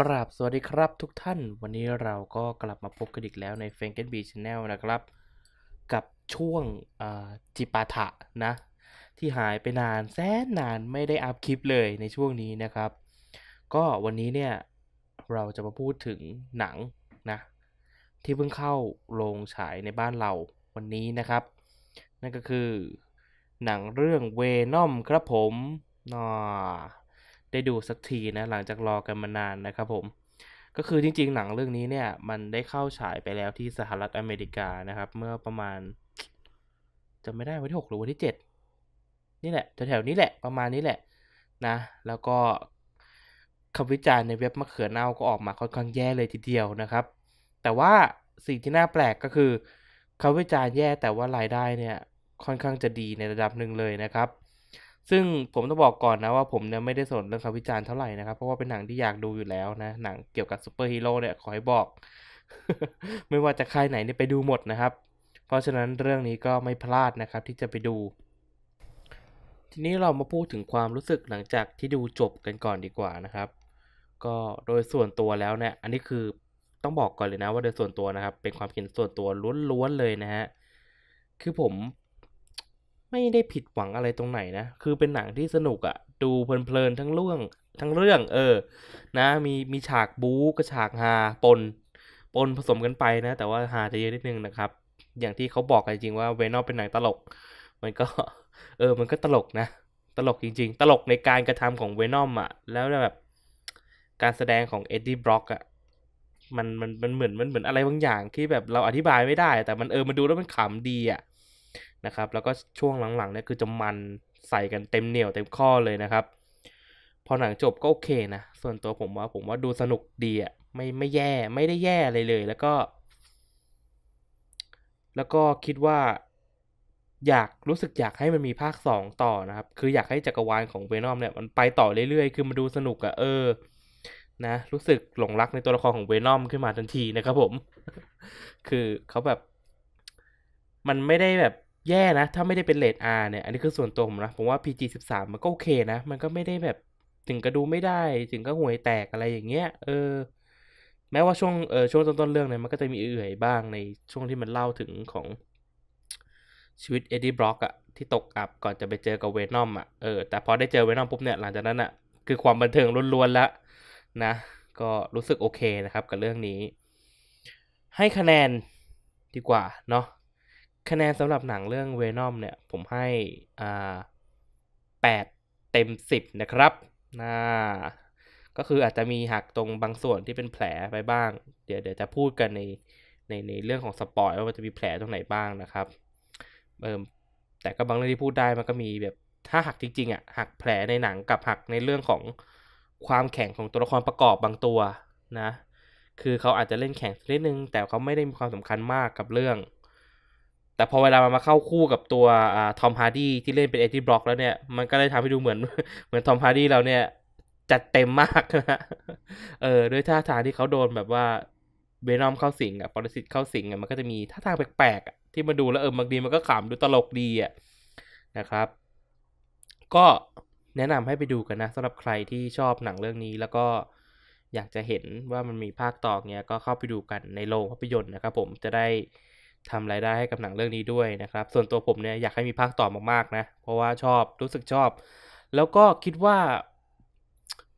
ครับสวัสดีครับทุกท่านวันนี้เราก็กลับมาพบกันอีกแล้วใน f ฟ n k e n b Channel นะครับกับช่วงจิปาถะนะที่หายไปนานแสนนานไม่ได้อัพคลิปเลยในช่วงนี้นะครับ ก็วันนี้เนี่ยเราจะมาพูดถึงหนังนะที่เพิ่งเข้าโรงฉายในบ้านเราวันนี้นะครับ นั่นก็คือหนังเรื่องเวนอมครับผมนาได้ดูสักทีนะ หลังจากรอกันมานานนะครับ ผม ก็คือจริงๆหนังเรื่องนี้เนี่ย มันได้เข้าฉายไปแล้วที่สหรัฐอเมริกานะครับ เมื่อประมาณ จะไม่ได้วันที่6หรือวันที่7นี่แหละแถวๆนี้แหละ ประมาณนี้แหละนะ แล้วก็คำวิจารณ์ในเว็บมะเขือเน่าก็ออกมา ค่อนข้างแย่เลยทีเดียวนะครับ แต่ว่าสิ่งที่น่าแปลกก็คือคำวิจารณ์แย่แต่ว่ารายได้เนี่ยค่อนข้างจะดีในระดับหนึ่งเลยนะครับซึ่งผมต้องบอกก่อนนะว่าผมเนี่ยไม่ได้สนเรื่องคำวิจารณ์เท่าไหร่นะครับเพราะว่าเป็นหนังที่อยากดูอยู่แล้วนะ หนังเกี่ยวกับซูเปอร์ฮีโร่เนี่ยขอให้บอก ไม่ว่าจะใครไหนเนี่ยไปดูหมดนะครับ เพราะฉะนั้นเรื่องนี้ก็ไม่พลาดนะครับ ที่จะไปดู ทีนี้เรามาพูดถึงความรู้สึกหลังจากที่ดูจบกันก่อนดีกว่านะครับ ก็โดยส่วนตัวแล้วเนี่ยอันนี้คือต้องบอกก่อนเลยนะ ว่าโดยส่วนตัวนะครับ เป็นความเห็นส่วนตัวล้วนๆเลยนะฮะคือผมไม่ได้ผิดหวังอะไรตรงไหนนะ คือเป็นหนังที่สนุกอะดูเพลินๆทั้งเรื่องทั้งเรื่อง เออ นะ มี มีฉากบู๊กับฉากฮาปนปนผสมกันไปนะ แต่ว่าฮาจะเยอะนิดนึงนะครับ อย่างที่เขาบอกกันจริงว่าเวนอเป็นหนังตลก มันก็ เออ มันก็ตลกนะ ตลกจริงๆ ตลกในการกระทำของเวนอมอ่ะ แล้วแบบ การแสดงของเอ็ดดี้บล็อกอ่ะ มัน มัน มันเหมือน มันเหมือนอะไรบางอย่างที่แบบเราอธิบายไม่ได้ แต่มันเออ มันดูแล้วมันขำดีอ่ะนะครับแล้วก็ช่วงหลังๆเนี่ยคือจะมันใส่กันเต็มเหนี่ยวเต็มข้อเลยนะครับพอหนังจบก็โอเคนะ ส่วนตัวผมว่าผมว่าดูสนุกดีอะไม่ไม่แย่ไม่ได้แย่เลยเลย แล้วก็ แล้วก็คิดว่าอยากรู้สึกอยากให้มันมีภาค2ต่อนะครับ คืออยากให้จักรวาลของเวนอมเนี่ย มันไปต่อเรื่อยๆ คือมาดูสนุกอะเออ นะ รู้สึกหลงรักในตัวละครของเวนอมขึ้นมาทันทีนะครับผม คือเขาแบบ มันไม่ได้แบบแย่นะ ถ้าไม่ได้เป็นเลดอาเนี่ย อันนี้คือส่วนตัวผมนะ ผมว่า PG 13 มันก็โอเคนะ มันก็ไม่ได้แบบ ถึงกระดูไม่ได้ ถึงก็ห่วยแตกอะไรอย่างเงี้ย เออ แม้ว่าช่วงเออช่วงต้นต้นเรื่องเนี่ยมันก็จะมีเอื่อยบ้างในช่วงที่มันเล่าถึงของ ชีวิตเอ็ดดี้บล็อกอะที่ตกอับ ก่อนจะไปเจอกับเวนอมอะเออ แต่พอได้เจอเวนอมปุ๊บเนี่ยหลังจากนั้นอะคือความบันเทิงล้วนๆละนะ ก็รู้สึกโอเคนะครับ กับเรื่องนี้ ให้คะแนนดีกว่าเนาะคะแนนสำหรับหนังเรื่องเวนอมเนี่ย ผมให้อ่าแปดเต็มสิบนะครับนะก็คืออาจจะมีหักตรงบางส่วนที่เป็นแผลไปบ้าง เดี๋ยวเดี๋ยวจะพูดกันในในในเรื่องของสปอยว่ามันจะมีแผลตรงไหนบ้างนะครับ เออแต่ก็บางเรื่องที่พูดได้มันก็มีแบบ ถ้าหักจริงๆอ่ะหักแผลในหนังกับหักในเรื่องของความแข็งของตัวละครประกอบบางตัวนะ คือเขาอาจจะเล่นแข็งนิดนึง แต่เขาไม่ได้มีความสำคัญมากกับเรื่องแต่พอเวลามันมาเข้าคู่กับตัวทอมฮาร์ดี้ที่เล่นเป็นเอดี้บล็อกแล้วเนี่ยมันก็เลยทำให้ดูเหมือนเหมือนทอมฮาร์ดี้เราเนี่ย จัดเต็มมากนะเออ ด้วยท่าทางที่เขาโดนแบบว่าเบนอมเข้าสิงอ่ะปรสิตเข้าสิงอ่ะมันก็จะมีท่าทางแปลกๆที่มาดูแล้วเออบางทีมันก็ขำดูตลกดีอ่ะนะครับ ก็แนะนำให้ไปดูกันนะสำหรับใครที่ชอบหนังเรื่องนี้ แล้วก็อยากจะเห็นว่ามันมีภาคต่อเนี้ยก็เข้าไปดูกันในโรงภาพยนตร์นะครับ ผมจะได้ทำรายได้ให้กับหนังเรื่องนี้ด้วยนะครับ ส่วนตัวผมเนี่ย อยากให้มีภาคต่อมากๆนะ เพราะว่าชอบรู้สึกชอบ แล้วก็คิดว่า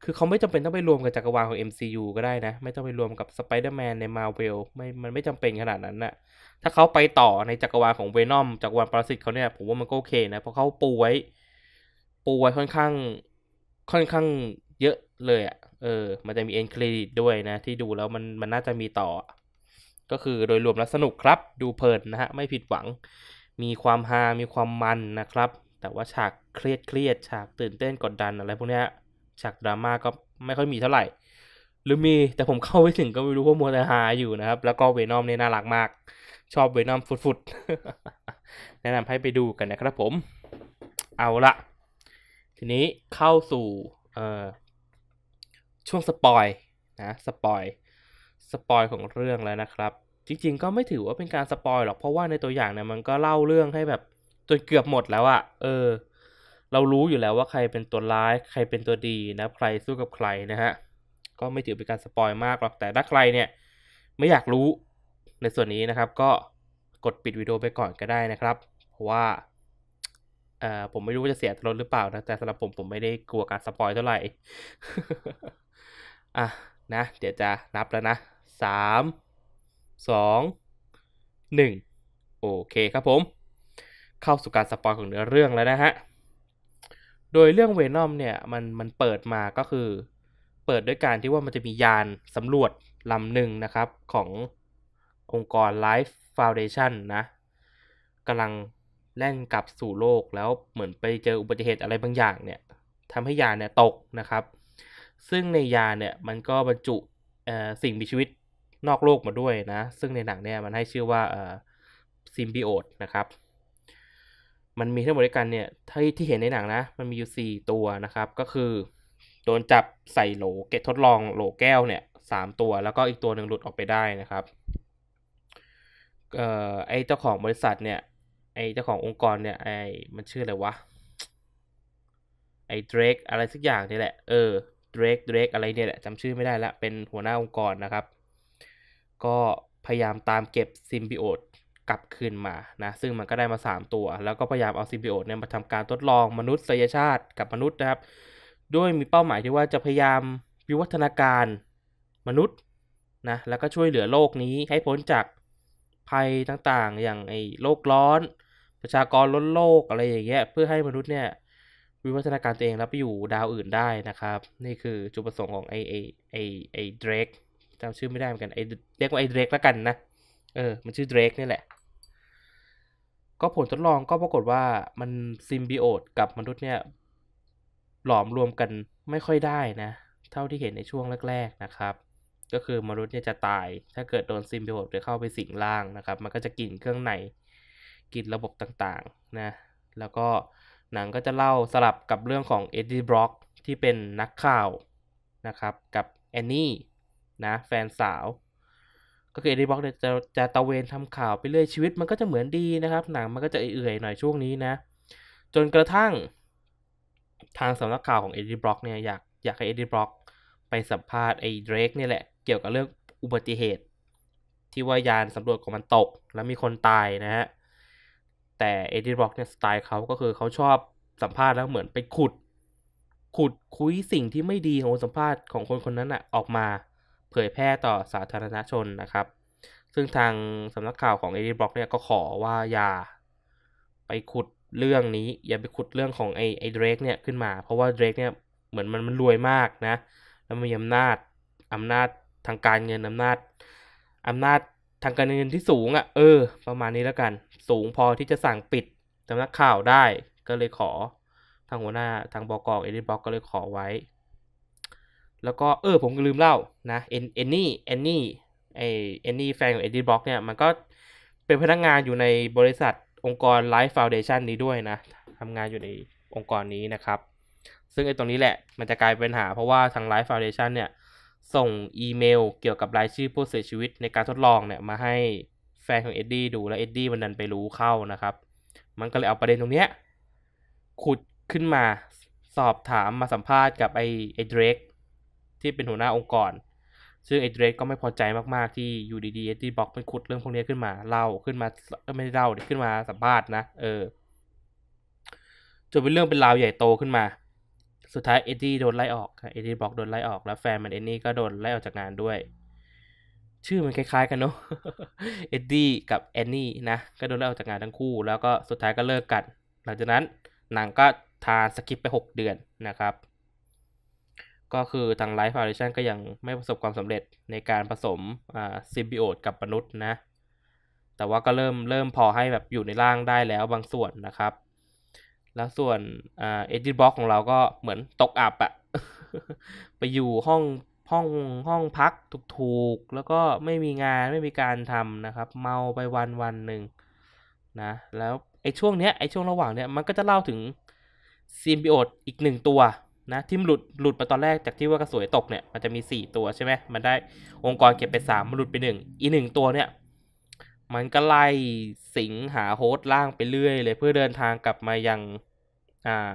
คือเขาไม่จำเป็นต้องไปรวมกับจักรวาลของ MCU ก็ได้นะ ไม่ต้องไปรวมกับ Spider-Man ใน Marvel ไม่มันไม่จำเป็นขนาดนั้นนะ่ะ ถ้าเขาไปต่อในจักรวาลของเวนอมจักรวาลปรสิตเขาเนี่ย ผมว่ามันก็โอเคนะเพราะเขาปูไว้ปูไว้ค่อนข้าง ค่อนข้างเยอะเลยอะ่ะเออ มันจะมีเอ็นเครดิตด้วยนะ ที่ดูแล้วมันมันน่าจะมีต่อก็คือโดยรวมแล้วสนุกครับ ดูเพลินนะฮะไม่ผิดหวังมีความฮา มีความมันนะครับ แต่ว่าฉากเครียดเครียดฉากตื่นเต้นกดดันอะไรพวกนี้ฉากดราม่าก็ไม่ค่อยมีเท่าไหร่ หรือมีแต่ผมเข้าไปถึงก็ไม่รู้ว่ามัวแต่หาอยู่นะครับ แล้วก็เวนอมเนี่ยน่ารักมาก ชอบเวนอมฟุดๆ แนะนำให้ไปดูกันนะครับผมเอาละทีนี้เข้าสู่ช่วงสปอยนะสปอยสปอยของเรื่องแล้วนะครับ จริงๆก็ไม่ถือว่าเป็นการสปอยหรอกเพราะว่าในตัวอย่างเนี่ยมันก็เล่าเรื่องให้แบบจนเกือบหมดแล้วอะเออ เรารู้อยู่แล้วว่าใครเป็นตัวร้าย ใครเป็นตัวดีนะใครสู้กับใครนะฮะ ก็ไม่ถือเป็นการสปอยมากหรอกแต่ถ้าใครเนี่ย ไม่อยากรู้ในส่วนนี้นะครับ ก็กดปิดวิดีโอไปก่อนก็ได้นะครับ เพราะว่า เอ่อผมไม่รู้ว่าจะเสียทรดหรือเปล่านะแต่สำหรับผมผมไม่ได้กลัวการสปอยเท่าไหร่อ่ะนะ เดี๋ยวจะนับแล้วนะ3 2 1โอเคครับผม เข้าสู่การสปอยของเนื้อเรื่องแล้วนะฮะ โดยเรื่องเวนอมเนี่ยมันมันเปิดมาก็คือเปิดด้วยการที่ว่ามันจะมียานสำรวจลำหนึ่งนะครับ ขององค์กร Life Foundation นะกำลังแล่นกลับสู่โลกแล้วเหมือนไปเจออุบัติเหตุอะไรบางอย่างเนี่ยทำให้ยานเนี่ยตกนะครับ ซึ่งในยานเนี่ยมันก็บรรจุสิ่งมีชีวิตนอกโลกมาด้วยนะ ซึ่งในหนังเนี่ยมันให้ชื่อว่าซิมบิโอตนะครับ มันมีทั้งหมดด้วยกันเนี่ยที่ที่เห็นในหนังนะ มันมีอยู่4ตัวนะครับ ก็คือโดนจับใส่โหลเกตทดลองโหลแก้วเนี่ยสามตัว แล้วก็อีกตัวหนึ่งหลุดออกไปได้นะครับออไอเจ้าของบริษัทเนี่ยไอเจ้าขององค์กรเนี่ยไอมันชื่ออะไรวะไอเดรกอะไรสักอย่างนี่แหละเออเดรกเดรกอะไรเนี่ยแหละจำชื่อไม่ได้ละเป็นหัวหน้าองค์กรนะครับก็พยายามตามเก็บซิมบิโอตกลับคืนมา นะ ซึ่งมันก็ได้มา 3 ตัว แล้วก็พยายามเอาซิมบิโอตเนี่ยมาทำการทดลองมนุษยชาติกับมนุษย์นะครับด้วยมีเป้าหมายที่ว่าจะพยายาม วิวัฒนาการมนุษย์นะแล้วก็ช่วยเหลือโลกนี้ให้พ้นจากภัยต่างๆอย่างไอ้โลกร้อน ประชากรล้นโลกอะไรอย่างเงี้ยเพื่อให้มนุษย์เนี่ยวิวัฒนาการตัวเองแล้วไปอยู่ดาวอื่นได้นะครับ นี่คือจุดประสงค์ของไอ้ไอ้ไอ้ไอ้เดรกจำชื่อไม่ได้เหมือนกันไอเรียกว่าไอเดรกแล้วกันนะ เออ มันชื่อเดรกนี่แหละ ก็ผลทดลองก็ปรากฏว่ามันซิมบิโอตกับมนุษย์เนี่ย หลอมรวมกันไม่ค่อยได้นะ เท่าที่เห็นในช่วงแรกๆนะครับ ก็คือมนุษย์เนี่ยจะตาย ถ้าเกิดโดนซิมบิโอตเข้าไปสิงร่างนะครับ มันก็จะกินเครื่องใน กินระบบต่างๆนะ แล้วก็หนังก็จะเล่าสลับกับเรื่องของเอ็ดดี้บล็อกที่เป็นนักข่าวนะครับ กับแอนนี่นะแฟนสาว ก็คือเอดีบ็อกเนี่ยจะจะตะเวนทำข่าวไปเรื่อย ชีวิตมันก็จะเหมือนดีนะครับหนังมันก็จะเอื่อยหน่อยช่วงนี้นะ จนกระทั่งทางสำนักข่าวของเอดีบ็อกเนี่ย อยาก อยากให้เอดีบ็อกไปสัมภาษณ์ไอ้เดรกนี่แหละ เกี่ยวกับเรื่องอุบัติเหตุ ที่ว่ายานสำรวจของมันตก แล้วมีคนตายนะฮะแต่เอด้บ็อกเนี่ย สไตล์เขาก็คือเขาชอบสัมภาษณ์แล้วเหมือนไปขุดขุดคุยสิ่งที่ไม่ดีของสัมภาษณ์ของคนคนนั้นอะออกมาเผยแพร่ต่อสาธารณชนนะครับ ซึ่งทางสำนักข่าวของเอดีบล็อกเนี่ย ก็ขอว่าอย่า ไปขุดเรื่องนี้ อย่าไปขุดเรื่องของไอ้ไอ้เดรกเนี่ย ขึ้นมา เพราะว่าเดรก เนี่ยเหมือนมันมันรวยมากนะ แล้วมีอำนาจอำนาจทางการเงินอำนาจอำนาจทางการเงินที่สูงอะ่ะ เออ ประมาณนี้แล้วกันสูงพอที่จะสั่งปิดสำนักข่าวได้ก็เลยขอ ทางหัวหน้าทางบกอกเอดิบล็อกก็เลยขอไว้แล้วก็เออผมลืมเล่านะเอ็นเอนนี่เอนนี่ไอเอนนี่แฟนของเอ็ดดี้บล็อกเนี่ยมันก็เป็นพนักงานอยู่ในบริษัทองค์กรไลฟ์ฟาวเดชันนี้ด้วยนะทำงานอยู่ในองค์กรนี้นะครับ ซึ่งไอตรงนี้แหละมันจะกลายเป็นปัญหาเพราะว่าทางไลฟ์ฟาวเดชันเนี่ย ส่งอีเมลเกี่ยวกับรายชื่อผู้เสียชีวิตในการทดลองเนี่ย มาให้แฟนของเอ็ดดี้ดูแล้วเอ็ดดี้มันดันไปรู้เข้านะครับ มันก็เลยเอาประเด็นตรงเนี้ยขุดขึ้นมาสอบถามมาสัมภาษณ์กับไอไอเดรกที่เป็นหัวหน้าองค์กร ซึ่งไอ้เดรกก็ไม่พอใจมาก ๆ ที่อยู่ดีๆไอ้ที่บล็อกป็นขุดเรื่องพวกนี้ขึ้นมาเล่าขึ้นมาไม่ได้เล่าขึ้นมาสัมภาษณ์นะ เออ จนเป็นเรื่องเป็นราวใหญ่โตขึ้นมา สุดท้ายเอ็ดดี้โดนไล่ออกเอ็ดดี้บล็อกโดนไล่ออก แล้วแฟนมันเอ็นนี่ก็โดนไล่ออกจากงานด้วย ชื่อมันคล้าย ๆ กันเนาะ เอ็ดดี้กับแอนนี่นะ ก็โดนไล่ออกจากงานทั้งคู่ แล้วก็สุดท้ายก็เลิกกัน หลังจากนั้นหนังก็ทานสกิปไป6เดือนนะครับก็คือทางไลฟ์ฟาวเดชันก็ยังไม่ประสบความสำเร็จในการผสมอ่าซิมบิโอตกับมนุษย์นะ แต่ว่าก็เริ่มเริ่มพอให้แบบอยู่ในร่างได้แล้วบางส่วนนะครับ แล้วส่วนอ่าเอจิบ็อกของเราก็เหมือนตกอับอะไปอยู่ห้องห้องห้องพักถูกๆ แล้วก็ไม่มีงานไม่มีการทำนะครับ เมาไปวันวันหนึ่งนะ แล้วไอ้ช่วงเนี้ยไอ้ช่วงระหว่างเนี้ยมันก็จะเล่าถึงซิมบิโอตอีกหนึ่งตัวนะที่หลุดหลุดมาตอนแรกจากที่ว่ากระสวยตกเนี่ย มันจะมี 4 ตัวใช่ไหมมันได้องค์กรเก็บไป 3มันหลุดไป1อีหนึ่งตัวเนี่ย มันก็ไล่สิงหาโฮสต์ล่างไปเรื่อยเลย เพื่อเดินทางกลับมายัง อ่า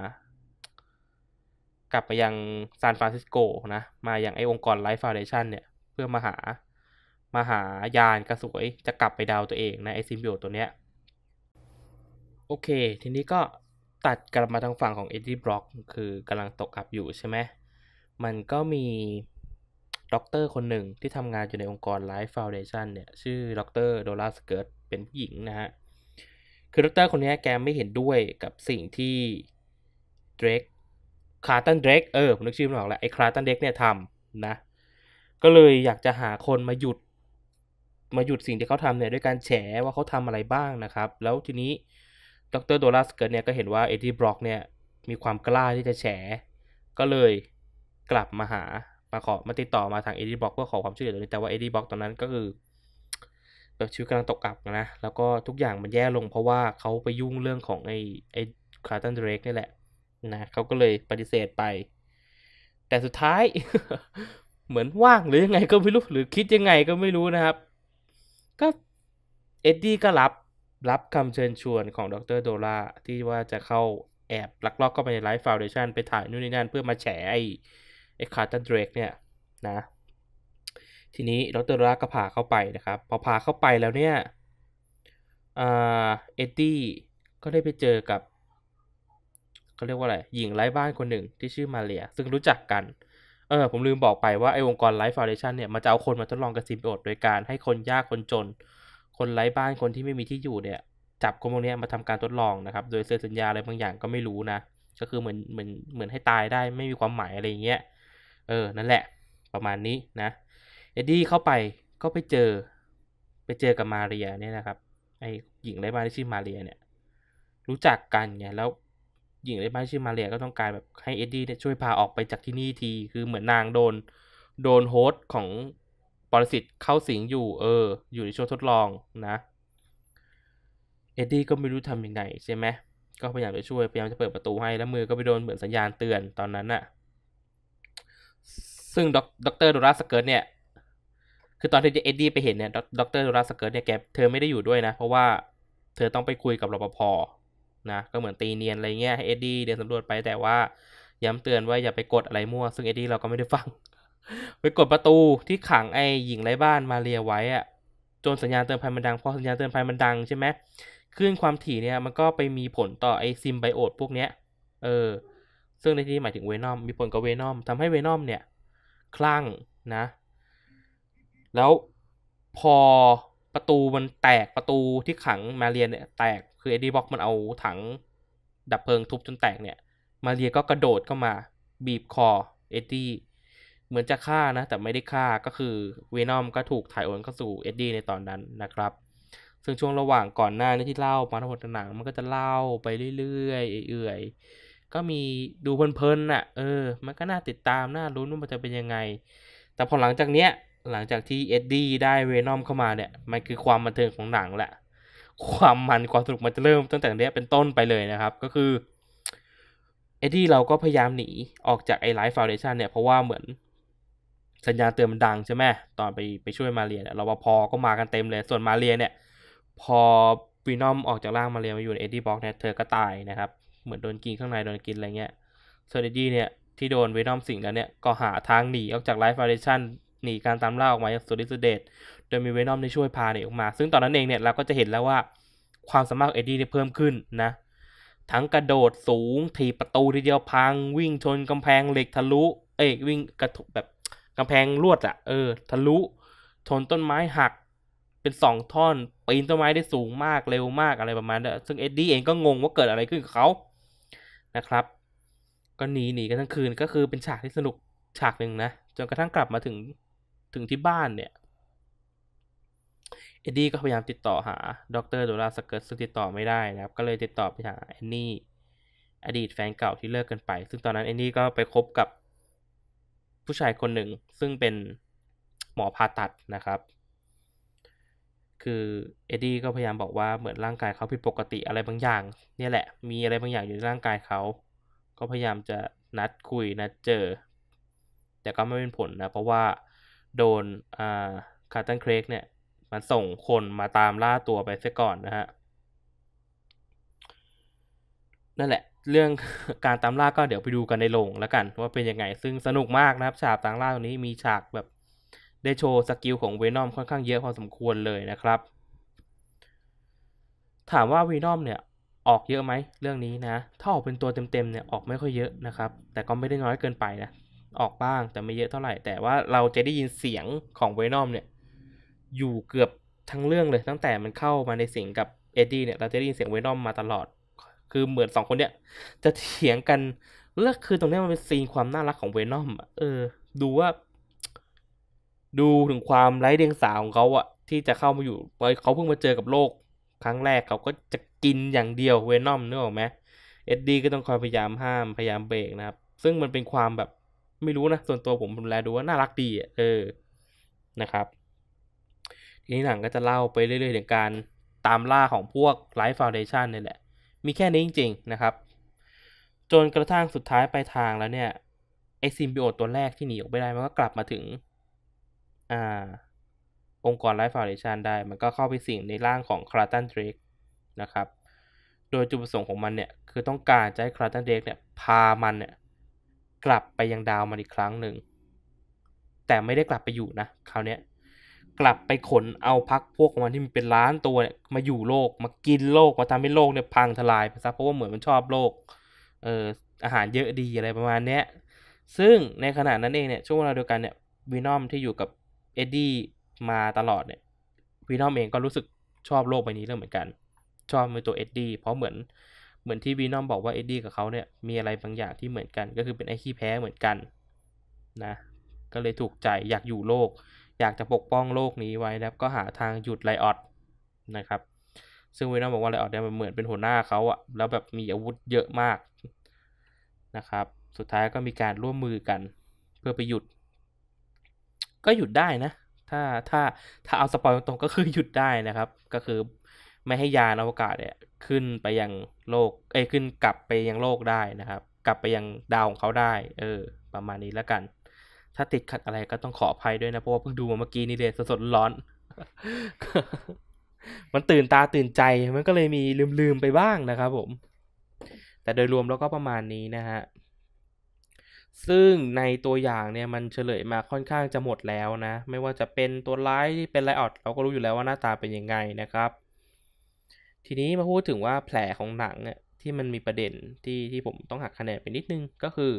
กลับไปยังซานฟรานซิสโกนะ มาอย่างไอองค์กรไลฟ์ฟาวเดชันเนี่ย เพื่อมาหามาหายานกระสวยจะกลับไปดาวตัวเองนะไอซิมบิโอตัวเนี้ยโอเค ทีนี้ก็ตัดกลับมาทางฝั่งของเอ็ดดี้บล็อกคือกำลังตกอับอยู่ใช่ไหม มันก็มีด็อกเตอร์คนหนึ่งที่ทำงานอยู่ในองค์กรไลฟ์ฟาวเดชันเนี่ย ชื่อด็อกเตอร์โดลาสเกิร์ตเป็นผู้หญิงนะฮะ คือด็อกเตอร์คนนี้แกไม่เห็นด้วยกับสิ่งที่เดรกคาร์ตันเดรกเออ ผมนึกชื่อไม่ออกแล้วไอ้คาร์ตันเดรกเนี่ยทำนะก็เลยอยากจะหาคนมาหยุด มาหยุดสิ่งที่เขาทำเนี่ยด้วยการแฉว่าเขาทำอะไรบ้างนะครับ แล้วทีนี้ดรโดลัสเกิร์เนี่ยก็เห็นว่าเอ็ดดี้บล็อกเนี่ย มีความกล้าที่จะแฉ ก็เลยกลับมาหา มาขอมาติดต่อมาทางเอ็ดดี้บล็อกเพื่อขอความช่วยเหลือตรงนี้แต่ว่าเอ็ดดี้บล็อกตอนนั้นก็คือแบบชีวิตกำลังตกอับนะแล้วก็ทุกอย่างมันแย่ลงเพราะว่าเขาไปยุ่งเรื่องของไอ้ไอ้คาร์ตันเดรกนี่แหละนะเขาก็เลยปฏิเสธไป แต่สุดท้าย เหมือนว่างหรือยังไงก็ไม่รู้หรือคิดยังไงก็ไม่รู้นะครับ ก็เอ็ดดี้ก็รับรับคำเชิญชวนของดรโดลาที่ว่าจะเข้าแอบ ลักลอบเข้าไปในไลฟ์ฟาวเดชันไปถ่ายนู่นนี่นั่นเพื่อมาแฉไอ้ไอ้คาร์ตันเดรกเนี่ยนะทีนี้ดรโดลาก็พาเข้าไปนะครับพอพาเข้าไปแล้วเนี่ย เอ็ดดี้ ก็ได้ไปเจอกับเขาเรียกว่าอะไร หญิงไร้บ้านคนหนึ่งที่ชื่อมาเลีย ซึ่งรู้จักกันเออผมลืมบอกไปว่าไอ้องค์กรไลฟ์ฟาวเดชันเนี่ยมันจะเอาคนมาทดลองกับซิมโอดโดยการให้คนยากคนจนคนไร้บ้านคนที่ไม่มีที่อยู่เนี่ยจับคนพวกนี้มาทำการทดลองนะครับโดยเซ็นสัญญาอะไรบางอย่างก็ไม่รู้นะ ก็คือเหมือนเหมือนเหมือนให้ตายได้ ไม่มีความหมายอะไรเงี้ยเออนั่นแหละประมาณนี้นะเอ็ดดี้เข้าไปก็ไปเจอ ไปเจอกับมาเรียเนี่ยนะครับไอหญิงไร้บ้านที่ชื่อมาเรียเนี่ยรู้จักกันไงแล้วหญิงไร้บ้านชื่อมาเรียก็ต้องการแบบให้เอ็ดดี้ช่วยพาออกไปจากที่นี่ที คือเหมือนนางโดนโดนโฮสต์ของปรสิตเข้าสิงอยู่เออ อยู่ในช่วงทดลองนะเอ็ดดี้ก็ไม่รู้ทำยังไงใช่ไหมก็พยายามจะช่วยพยายามจะเปิดประตูให้แล้วมือก็ไปโดนเหมือนสัญญาณเตือนตอนนั้นน่ะซึ่งด็อกเตอร์ดอราสเกิร์ตเนี่ยคือตอนที่เอ็ดดี้ไปเห็นเนี่ยด็อกเตอร์ดอราสเกิร์ตเนี่ยแกเธอไม่ได้อยู่ด้วยนะเพราะว่าเธอต้องไปคุยกับรปภนะก็เหมือนตีเนียนอะไรเงี้ยให้เอ็ดดี้เดินสำรวจไปแต่ว่าย้ำเตือนว่าอย่าไปกดอะไรมั่ว ซึ่งเอ็ดดี้เราก็ไม่ได้ฟังไปกดประตูที่ขังไอ้หญิงไร้บ้านมาเรียไว้อะ จนสัญญาณเตือนภัยมันดังพอสัญญาณเตือนภัยมันดังใช่ไหมคลื่นความถี่เนี่ยมันก็ไปมีผลต่อไอ้ซิมไบโอดพวกเนี้ย เออ ซึ่งในที่นี้หมายถึงเวนอมมีผลกับเวนอมทำให้เวนอมเนี่ยคลั่งนะ แล้วพอประตูมันแตกประตูที่ขังมาเรียนเนี่ยแตก คือเอ็ดดี้บ็อกมันเอาถัง ดับเพลิงทุบจนแตกเนี่ย มาเรียก็กระโดดเข้ามา บีบคอเอ็ดดี้เหมือนจะฆ่านะ แต่ไม่ได้ฆ่าก็คือเวนอมก็ถูกถ่ายโอนเข้าสู่เอ็ดดี้ในตอนนั้นนะครับ ซึ่งช่วงระหว่างก่อนหน้านี้ที่เล่ามาทั้งหมดหนังมันก็จะเล่าไปเรื่อยๆเอื่อยๆก็มีดูเพลินๆน่ะ เออ มันก็น่าติดตามน่ารุ้นว่ามันจะเป็นยังไงแต่พอหลังจากเนี้ยหลังจากที่เอ็ดดี้ได้เวนอมเข้ามาเนี่ยมันคือความบันเทิงของหนังแหละ ความมันความสนุกมันจะเริ่มตั้งแต่เนี้ยเป็นต้นไปเลยนะครับ ก็คือเอ็ดดี้เราก็พยายามหนีออกจากไอไลฟ์ฟาวเดชันเนี่ยเพราะว่าเหมือนสัญญาณเตือนมันดังใช่ไหมตอนไปไปช่วยมาเรียเนี่ยรปภก็มากันเต็มเลยส่วนมาเรียเนี่ย พอปีนอมออกจากร่างมาเรียมาอยู่ในเอ็ดดี้บ็อกเนี่ย เธอก็ตายนะครับ เหมือนโดนกินข้างใน โดนกินอะไรเงี้ย ส่วนเอ็ดดี้เนี่ย ที่โดนวีนอมสิงแล้วเนี่ยก็หาทางหนีออกจากไลฟ์ฟอร์เรชั่นหนีการตามล่าออกมาจากสุดิสเดตโดยมีเวนอมได้ช่วยพาเนี่ยออกมา ซึ่งตอนนั้นเองเนี่ยเราก็จะเห็นแล้วว่าความสามารถเอ็ดดี้เนี่ยเพิ่มขึ้นนะทั้งกระโดดสูงถีบประตูทีเดียวพังวิ่งชนกำแพงเหล็กทะลุเอ้ยวิ่งกระทุกแบบกำแพงลวดอะเออทะลุชนต้นไม้หักเป็นสองท่อนปีนต้นไม้ได้สูงมากเร็วมากอะไรประมาณนั้นซึ่งเอ็ดดี้เองก็งงว่าเกิดอะไรขึ้นกับเขานะครับ ก็หนีหนีกันทั้งคืน ก็คือเป็นฉากที่สนุกฉากหนึ่งนะ จนกระทั่งกลับมาถึงถึงที่บ้านเนี่ยเอ็ดดี้ก็พยายามติดต่อหาดรโดราสเกิร์ตซึ่งติดต่อไม่ได้นะครับ ก็เลยติดต่อไปหาแอนนี่อดีตแฟนเก่าที่เลิกกันไป ซึ่งตอนนั้นแอนนี่ก็ไปคบกับผู้ชายคนหนึ่งซึ่งเป็นหมอผ่าตัดนะครับ คือเอ็ดดี้ก็พยายามบอกว่าเหมือนร่างกายเขาผิดปกติอะไรบางอย่างเนี่ยแหละมีอะไรบางอย่างอยู่ในร่างกายเขาก็พยายามจะนัดคุย นัดเจอ แต่ก็ไม่เป็นผลนะเพราะว่าโดนอ่าคาร์ตันเครกเนี่ยมันส่งคนมาตามล่าตัวไปซะก่อนนะฮะนั่นแหละเรื่องการตามล่าก็เดี๋ยวไปดูกันในโรงแล้วกัน ว่าเป็นยังไง ซึ่งสนุกมากนะครับฉากตามล่าตรงนี้มีฉากแบบได้โชว์สกิลของเวนอมค่อนข้างเยอะพอสมควรเลยนะครับ ถามว่าเวนอมเนี่ยออกเยอะไหมเรื่องนี้นะถ้าออกเป็นตัวเต็มๆเนี่ยออกไม่ค่อยเยอะนะครับแต่ก็ไม่ได้น้อยเกินไปนะออกบ้างแต่ไม่เยอะเท่าไหร่ แต่ว่าเราจะได้ยินเสียงของเวนอมเนี่ยอยู่เกือบทั้งเรื่องเลยตั้งแต่มันเข้ามาในสิงกับเอ็ดดี้เนี่ยเราจะได้ยินเสียงเวนอมมาตลอดคือเหมือนสองคนเนี้ยจะเถียงกัน แล้วคือตรงนี้มันเป็นซีนความน่ารักของเวนอมเออ ดูว่า ดูถึงความไร้เดียงสาของเขาอะที่จะเข้ามาอยู่เขาเพิ่งมาเจอกับโลกครั้งแรกเขาก็จะกินอย่างเดียวเวนอมนึกออกไหม เอ็ดดี้ก็ต้องคอยพยายามห้ามพยายามเบรกนะครับ ซึ่งมันเป็นความแบบไม่รู้นะ ส่วนตัวผมดูแลดูว่าน่ารักดีอะเออ นะครับ ทีนี้หนังก็จะเล่าไปเรื่อยๆถึงการตามล่าของพวกไลฟ์ฟาวเดชันนี่แหละมีแค่นี้จริงๆนะครับจนกระทั่งสุดท้ายไปทางแล้วเนี่ยไอซิมบิโอตตัวแรกที่หนีออกไปได้มันก็กลับมาถึงอ่าองค์กรไลฟ์ฟาวเดชันได้ มันก็เข้าไปสิงในร่างของคลาตันเดรกนะครับโดยจุดประสงค์ของมันเนี่ย คือต้องการจะให้คลาตันเดรกเนี่ย พามันเนี่ยกลับไปยังดาวมันอีกครั้งหนึ่ง แต่ไม่ได้กลับไปอยู่นะคราวเนี้ยกลับไปขนเอาพักพวกของมันที่มันเป็นล้านตัวเนี่ยมาอยู่โลก มากินโลกมาทำให้โลกเนี่ยพังทลายไปซะเพราะว่าเหมือนมันชอบโลกเอ่ออาหารเยอะดีอะไรประมาณเนี้ย ซึ่งในขณะนั้นเองเนี่ยช่วงเวลาเดียวกันเนี่ยวีนอมที่อยู่กับเอ็ดดี้มาตลอดเนี่ยวีนอมเองก็รู้สึกชอบโลกใบนี้เรื่องเหมือนกัน ชอบมือตัวเอ็ดดี้เพราะเหมือนเหมือนที่วีนอมบอกว่าเอ็ดดี้กับเขาเนี่ยมีอะไรบางอย่างที่เหมือนกัน ก็คือเป็นไอ้ขี้แพ้เหมือนกันนะ ก็เลยถูกใจอยากอยู่โลกอยากจะปกป้องโลกนี้ไว้แล้วก็หาทางหยุดไลออดนะครับ ซึ่งเวนอมบอกว่าไลออดเนี่ยมันเหมือนเป็นหัวหน้าเขาอะแล้วแบบมีอาวุธเยอะมากนะครับ สุดท้ายก็มีการร่วมมือกัน เพื่อไปหยุด ก็หยุดได้นะ ถ้าถ้าถ้าเอาสปอยตรงก็คือหยุดได้นะครับ ก็คือไม่ให้ยานอวกาศเนี่ยขึ้นไปยังโลกเอ้ขึ้นกลับไปยังโลกได้นะครับ กลับไปยังดาวของเขาได้เออประมาณนี้แล้วกันถ้าติดขัดอะไรก็ต้องขออภัยด้วยนะ เพราะว่าเพิ่งดูมาเมื่อกี้นี่เลยสดๆร้อน มันตื่นตาตื่นใจ มันก็เลยมีลืมๆไปบ้างนะครับผม แต่โดยรวมแล้วก็ประมาณนี้นะฮะซึ่งในตัวอย่างเนี่ย มันเฉลยมาค่อนข้างจะหมดแล้วนะ ไม่ว่าจะเป็นตัวร้ายที่เป็นไลออดเราก็รู้อยู่แล้วว่าหน้าตาเป็นยังไงนะครับ ทีนี้มาพูดถึงว่าแผลของหนังเนี่ยที่มันมีประเด็นที่ที่ผมต้องหักคะแนนไปนิดนึงก็คือ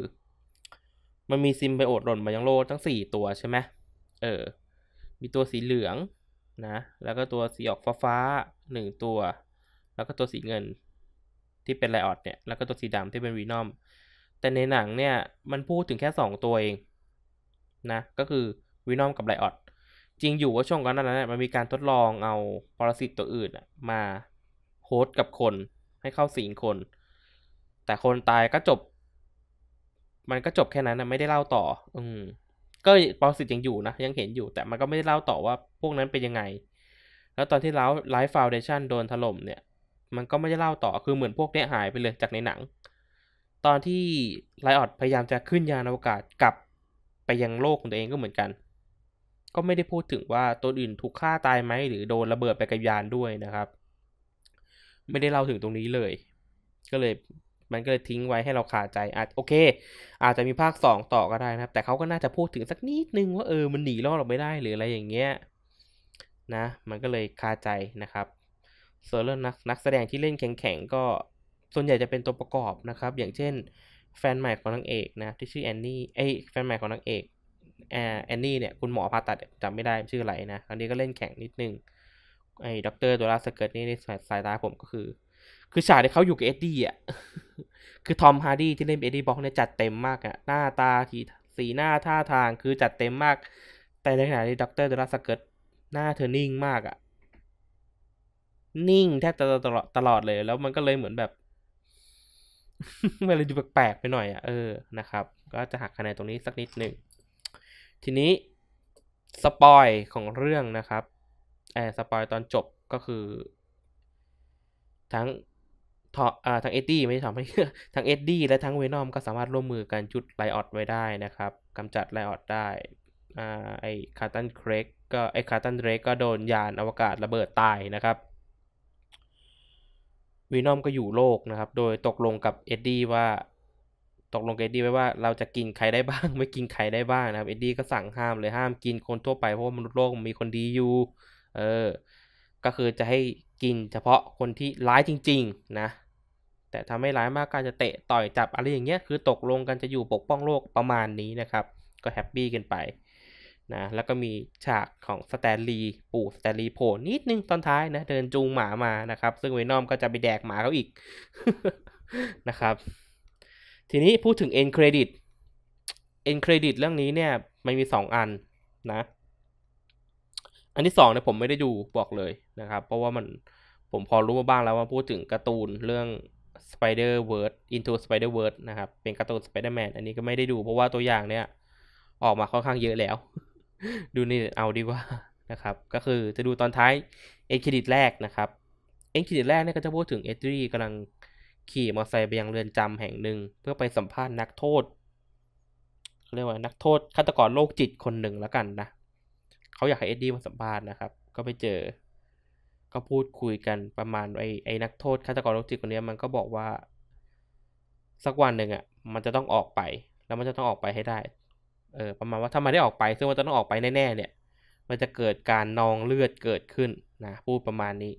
มันมีซิมไบโอดหล่น มายังโลทั้งสี่ตัวใช่ไหม เออ มีตัวสีเหลืองนะ แล้วก็ตัวสีออกฟ้าฟาหนึ่งตัว แล้วก็ตัวสีเงินที่เป็นไลออดเนี่ย แล้วก็ตัวสีดำที่เป็นวีนอม แต่ในหนังเนี่ย มันพูดถึงแค่สองตัวเองนะ ก็คือวีนอมกับไลออด จริงอยู่ว่าช่วงก่อนนั้นเนี่ยมันมีการทดลองเอาปรสิตตัวอื่นมาโฮสกับคนให้เข้าสิงคน แต่คนตายก็จบมันก็จบแค่นั้นนะไม่ได้เล่าต่อ อืมก็ปอสิต์ยังอยู่นะ ยังเห็นอยู่แต่มันก็ไม่ได้เล่าต่อว่าพวกนั้นเป็นยังไง แล้วตอนที่เล่าไลฟ์ฟาวเดชั่นโดนถล่มเนี่ยมันก็ไม่ได้เล่าต่อคือเหมือนพวกเนี้ยหายไปเลยจากในหนัง ตอนที่ไลออดพยายามจะขึ้นยานอวกาศกลับไปยังโลกของตัวเองก็เหมือนกัน ก็ไม่ได้พูดถึงว่าตัวอื่นถูกฆ่าตายไหมหรือโดนระเบิดไปกับยานด้วยนะครับ ไม่ได้เล่าถึงตรงนี้เลย ก็เลยมันก็เลยทิ้งไว้ให้เราขาดใจอาจโอเค อาจจะมีภาค 2 ต่อก็ได้นะครับ แต่เขาก็น่าจะพูดถึงสักนิดนึงว่าเออ มันหนีรอดออกไม่ได้หรืออะไรอย่างเงี้ยนะ มันก็เลยคาใจนะครับส่วนเรื่องนักนักแสดงที่เล่นแข็งๆก็ส่วนใหญ่จะเป็นตัวประกอบนะครับ อย่างเช่นแฟนใหม่ของนางเอกนะที่ชื่อแอนนี่ไอแฟนใหม่ของนางเอกแอนนี่เนี่ย คุณหมอผ่าตัดจำไม่ได้ชื่ออะไรนะครั้งนี้ก็เล่นแข็งนิดนึงไอด็อกเตอร์ตัวลาสเกิร์ตนี่ในสายตาผมก็คือคือฉากที่เขาอยู่กับเอ็ดดี้อ่ะ คือทอมฮาร์ดี้ที่เล่นเอ็ดดี้บ็อกเนี่ย จัดเต็มมากอ่ะ หน้าตาทีสีหน้าท่าทางคือจัดเต็มมาก แต่ในขณะที่ด็อกเตอร์เดลัสเกิร์ตหน้าเธอนิ่งมากอ่ะ นิ่งแทบจะตลอดตลอดเลย แล้วมันก็เลยเหมือนแบบมันเลยดูแปลกๆไปหน่อยอ่ะ เออนะครับ ก็จะหักคะแนนตรงนี้สักนิดหนึ่งทีนี้สปอยของเรื่องนะครับแอสปอยตอนจบก็คือทั้งทอ่าทั้งเอ็ดดี้ไม่ใช่ทอมทั้งเอ็ดดี้และทั้งเวนอมก็สามารถร่วมมือกันจุดไลออดไว้ได้นะครับกำจัดไลออดได้อ่าไอคาร์ตันเครกก็ไอคาร์ตันเรกก็โดนยานอวกาศระเบิดตายนะครับวีนอมก็อยู่โลกนะครับโดยตกลงกับเอ็ดดี้ว่าตกลงกับเอ็ดดี้ไว้ว่าเราจะกินใครได้บ้าง ไม่กินใครได้บ้างนะครับ เอ็ดดี้ก็สั่งห้ามเลยห้ามกินคนทั่วไปเพราะว่ามนุษย์โลกมีคนดีอยู่เออก็คือจะให้กินเฉพาะคนที่ร้ายจริงๆนะ แต่ทำให้ร้ายมากการจะเตะต่อยจับอะไรอย่างเงี้ยคือตกลงกันจะอยู่ปกป้องโลกประมาณนี้นะครับ ก็แฮปปี้กันไป นะ แล้วก็มีฉากของสแตนลีปู่สแตนลีโผล่นิดนึงตอนท้ายนะ เดินจูงหมามานะครับ ซึ่งเวนอมก็จะไปแดกหมาเขาอีกนะครับ ทีนี้พูดถึงเอ็นเครดิตเอ็นเครดิตเรื่องนี้เนี่ยมันมี 2 อันนะอันที่สองเนี่ยผมไม่ได้ดูบอกเลยนะครับ เพราะว่ามันผมพอรู้มาบ้างแล้วว่าพูดถึงการ์ตูนเรื่อง Spider w o r s e Into Spider Verse นะครับ เป็นการ์ตูน Spider-Man อันนี้ก็ไม่ได้ดู เพราะว่าตัวอย่างเนี่ยออกมาค่อนข้างเยอะแล้ว ดูนี่เอาดีกว่านะครับ ก็คือจะดูตอนท้ายเอ็นเครดิตแรกนะครับเอ็นเครดิตแรกเนี่ยก็จะพูดถึงเอ็ดดี้กำลังขี่มอเตอร์ไซค์ไปยังเรือนจำแห่งหนึ่ง เพื่อไปสัมภาษณ์นักโทษ เรียกว่านักโทษฆาตกรโรคจิตคนหนึ่งแล้วกันนะเขาอยากให้เอ็ดดี้มาสัมภาษณ์นะครับ ก็ไปเจอ ก็พูดคุยกันประมาณไอ้ไอ้นักโทษฆาตกรโรคจิตคนนี้มันก็บอกว่าสักวันหนึ่งอะ่ะมันจะต้องออกไป แล้วมันจะต้องออกไปให้ได้ เออประมาณว่าถ้ามันได้ออกไป ซึ่งมันจะต้องออกไปแน่ๆเนี่ยมันจะเกิดการนองเลือดเกิดขึ้นนะพูดประมาณนี้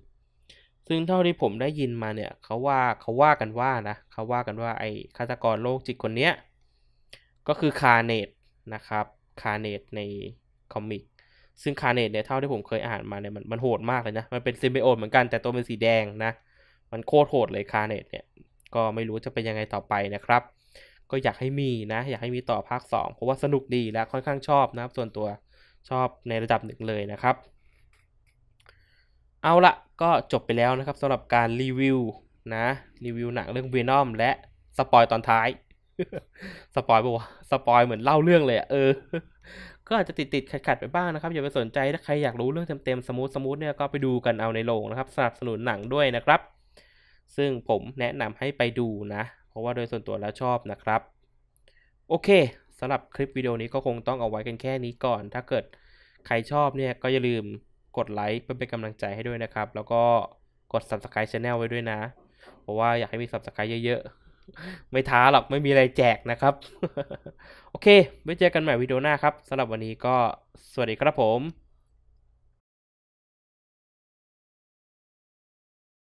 ซึ่งเท่าที่ผมได้ยินมาเนี่ยเขาว่าเขาว่ากันว่านะเขาว่ากันว่าไอ้ฆาตกรโรคจิตคนเนี้ยก็คือคาเนตนะครับคาเนตในคอมิกซึ่งคาเนตเนี่ยเท่าที่ผมเคยอ่านมาเนี่ยมันมันโหดมากเลยนะ มันเป็นซิมไบโอตเหมือนกันแต่ตัวเป็นสีแดงนะ มันโคตรโหดเลยคาเนตเนี่ย ก็ไม่รู้จะเป็นยังไงต่อไปนะครับ ก็อยากให้มีนะ อยากให้มีต่อภาค 2 เพราะว่าสนุกดีและค่อนข้างชอบนะครับ ส่วนตัวชอบในระดับหนึ่งเลยนะครับ เอาละก็จบไปแล้วนะครับสำหรับการรีวิวนะ รีวิวหนังเรื่องเวนอมและสปอยตอนท้ายสปอยบอกว่าสปอย เหมือนเล่าเรื่องเลยอะเออก็อาจจะติด ๆ ขัด ๆ ไปบ้างนะครับอย่าไปสนใจถ้าใครอยากรู้เรื่องเต็มๆ สมูทสมูทเนี่ยก็ไปดูกันเอาในโรงนะครับสนับสนุนหนังด้วยนะครับ ซึ่งผมแนะนำให้ไปดูนะ เพราะว่าโดยส่วนตัวแล้วชอบนะครับ โอเค สำหรับคลิปวิดีโอนี้ก็คงต้องเอาไว้กันแค่นี้ก่อน ถ้าเกิดใครชอบเนี่ย ก็อย่าลืมกดไลค์เพื่อเป็นกำลังใจให้ด้วยนะครับแล้วก็กด subscribe channel ไว้ด้วยนะเพราะว่าอยากให้มี subscribe เยอะๆไม่ท้าหรอกไม่มีอะไรแจกนะครับ โอเคไว้เจอกันใหม่วิดีโอหน้าครับสำหรับวันนี้ก็สวัสดีครับผม